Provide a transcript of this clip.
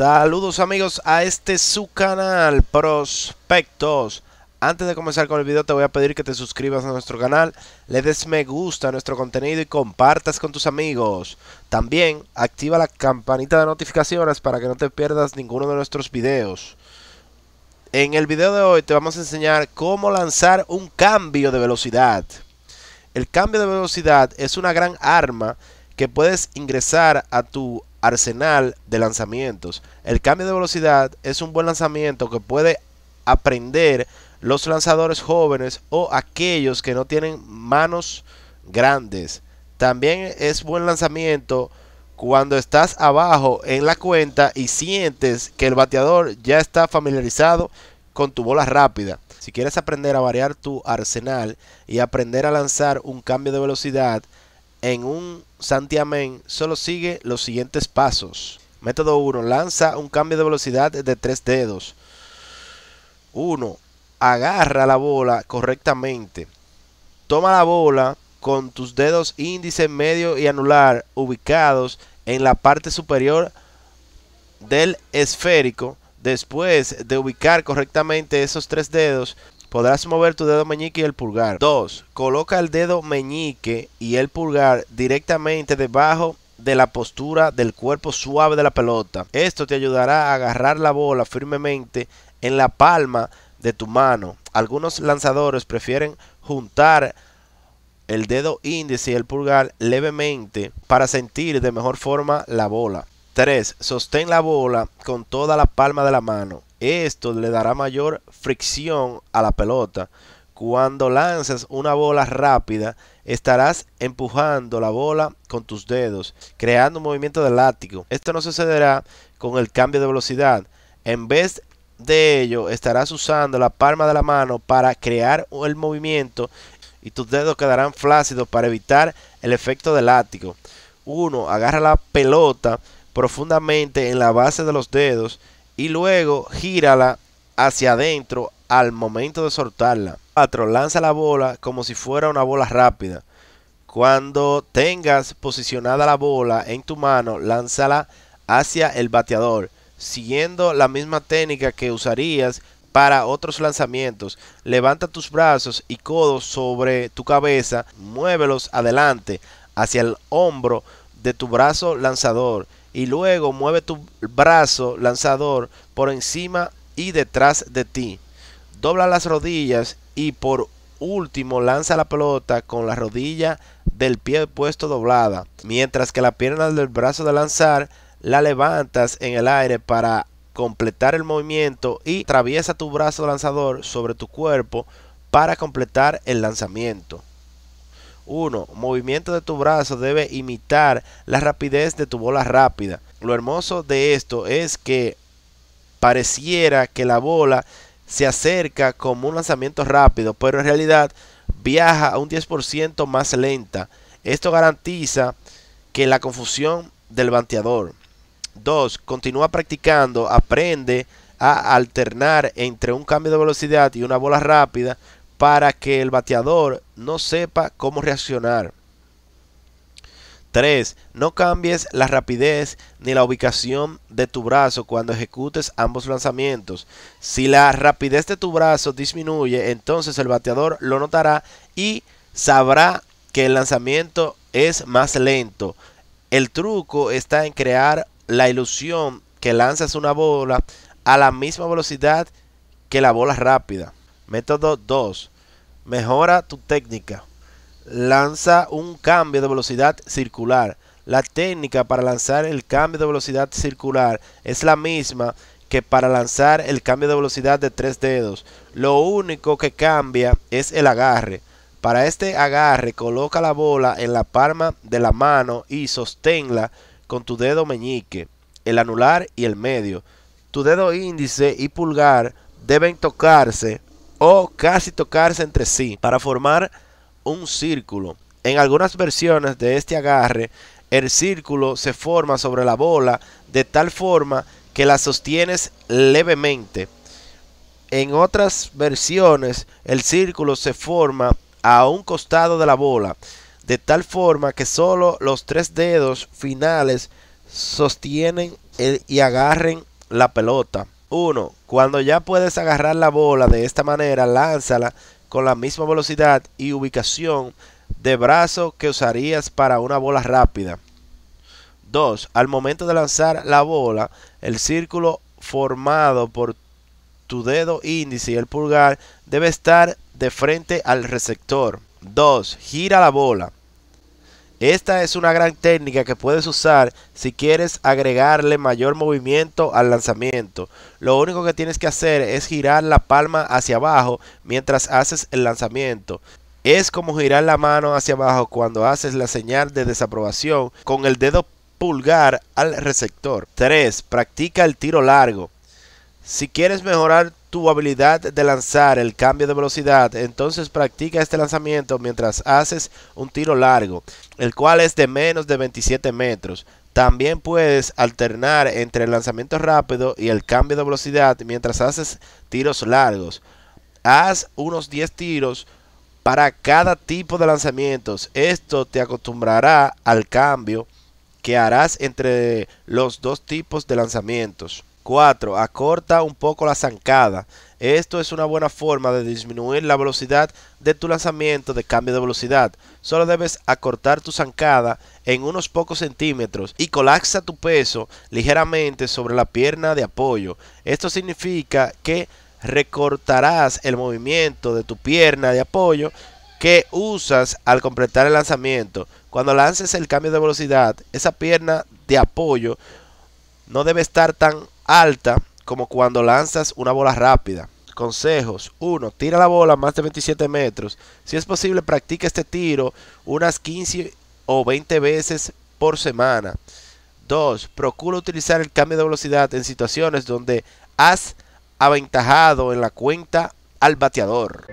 Saludos amigos a este su canal Prospectos. Antes de comenzar con el video te voy a pedir que te suscribas a nuestro canal, le des me gusta a nuestro contenido y compartas con tus amigos. También activa la campanita de notificaciones para que no te pierdas ninguno de nuestros videos. En el video de hoy te vamos a enseñar cómo lanzar un cambio de velocidad. El cambio de velocidad es una gran arma que puedes ingresar a tu arsenal de lanzamientos. El cambio de velocidad es un buen lanzamiento que puede aprender los lanzadores jóvenes o aquellos que no tienen manos grandes. También es buen lanzamiento cuando estás abajo en la cuenta y sientes que el bateador ya está familiarizado con tu bola rápida. Si quieres aprender a variar tu arsenal y aprender a lanzar un cambio de velocidad, en un santiamén solo sigue los siguientes pasos. Método 1. Lanza un cambio de velocidad de tres dedos. 1. Agarra la bola correctamente. Toma la bola con tus dedos índice, medio y anular ubicados en la parte superior del esférico. Después de ubicar correctamente esos tres dedos, podrás mover tu dedo meñique y el pulgar. 2. Coloca el dedo meñique y el pulgar directamente debajo de la postura del cuerpo suave de la pelota. Esto te ayudará a agarrar la bola firmemente en la palma de tu mano. Algunos lanzadores prefieren juntar el dedo índice y el pulgar levemente para sentir de mejor forma la bola. 3. Sostén la bola con toda la palma de la mano. Esto le dará mayor fricción a la pelota. Cuando lanzas una bola rápida, estarás empujando la bola con tus dedos, creando un movimiento de látigo. Esto no sucederá con el cambio de velocidad. En vez de ello, estarás usando la palma de la mano para crear el movimiento y tus dedos quedarán flácidos para evitar el efecto de látigo. 1. Agarra la pelota profundamente en la base de los dedos y luego gírala hacia adentro al momento de soltarla. 4. Lanza la bola como si fuera una bola rápida. Cuando tengas posicionada la bola en tu mano, lánzala hacia el bateador, siguiendo la misma técnica que usarías para otros lanzamientos. Levanta tus brazos y codos sobre tu cabeza, muévelos adelante hacia el hombro de tu brazo lanzador y luego mueve tu brazo lanzador por encima y detrás de ti. Dobla las rodillas y por último lanza la pelota con la rodilla del pie puesto doblada, mientras que la pierna del brazo de lanzar la levantas en el aire para completar el movimiento y atraviesa tu brazo lanzador sobre tu cuerpo para completar el lanzamiento. 1. Movimiento de tu brazo debe imitar la rapidez de tu bola rápida. Lo hermoso de esto es que pareciera que la bola se acerca como un lanzamiento rápido, pero en realidad viaja a un 10% más lenta. Esto garantiza que la confusión del bateador. 2. Continúa practicando, aprende a alternar entre un cambio de velocidad y una bola rápida para que el bateador no sepa cómo reaccionar. 3. No cambies la rapidez ni la ubicación de tu brazo cuando ejecutes ambos lanzamientos. Si la rapidez de tu brazo disminuye, entonces el bateador lo notará y sabrá que el lanzamiento es más lento. El truco está en crear la ilusión que lanzas una bola a la misma velocidad que la bola rápida. Método 2. Mejora tu técnica. Lanza un cambio de velocidad circular. La técnica para lanzar el cambio de velocidad circular es la misma que para lanzar el cambio de velocidad de tres dedos. Lo único que cambia es el agarre. Para este agarre coloca la bola en la palma de la mano y sosténla con tu dedo meñique, el anular y el medio. Tu dedo índice y pulgar deben tocarse o casi tocarse entre sí para formar un círculo. En algunas versiones de este agarre, el círculo se forma sobre la bola de tal forma que la sostienes levemente. En otras versiones, el círculo se forma a un costado de la bola, de tal forma que solo los tres dedos finales sostienen y agarren la pelota. 1. cuando ya puedes agarrar la bola de esta manera, lánzala con la misma velocidad y ubicación de brazo que usarías para una bola rápida. 2. Al momento de lanzar la bola, el círculo formado por tu dedo índice y el pulgar debe estar de frente al receptor. 2. Gira la bola. Esta es una gran técnica que puedes usar si quieres agregarle mayor movimiento al lanzamiento. Lo único que tienes que hacer es girar la palma hacia abajo mientras haces el lanzamiento. Es como girar la mano hacia abajo cuando haces la señal de desaprobación con el dedo pulgar al receptor. 3. Practica el tiro largo. Si quieres mejorar tu habilidad de lanzar el cambio de velocidad, entonces practica este lanzamiento mientras haces un tiro largo, el cual es de menos de 27 metros. También puedes alternar entre el lanzamiento rápido y el cambio de velocidad mientras haces tiros largos. Haz unos 10 tiros para cada tipo de lanzamientos. Esto te acostumbrará al cambio que harás entre los dos tipos de lanzamientos. 4. Acorta un poco la zancada. Esto es una buena forma de disminuir la velocidad de tu lanzamiento de cambio de velocidad. Solo debes acortar tu zancada en unos pocos centímetros y colapsa tu peso ligeramente sobre la pierna de apoyo. Esto significa que recortarás el movimiento de tu pierna de apoyo que usas al completar el lanzamiento. Cuando lances el cambio de velocidad, esa pierna de apoyo no debe estar tan alta como cuando lanzas una bola rápida. Consejos. 1. Tira la bola más de 27 metros. Si es posible, practica este tiro unas 15 o 20 veces por semana. 2. Procura utilizar el cambio de velocidad en situaciones donde has aventajado en la cuenta al bateador.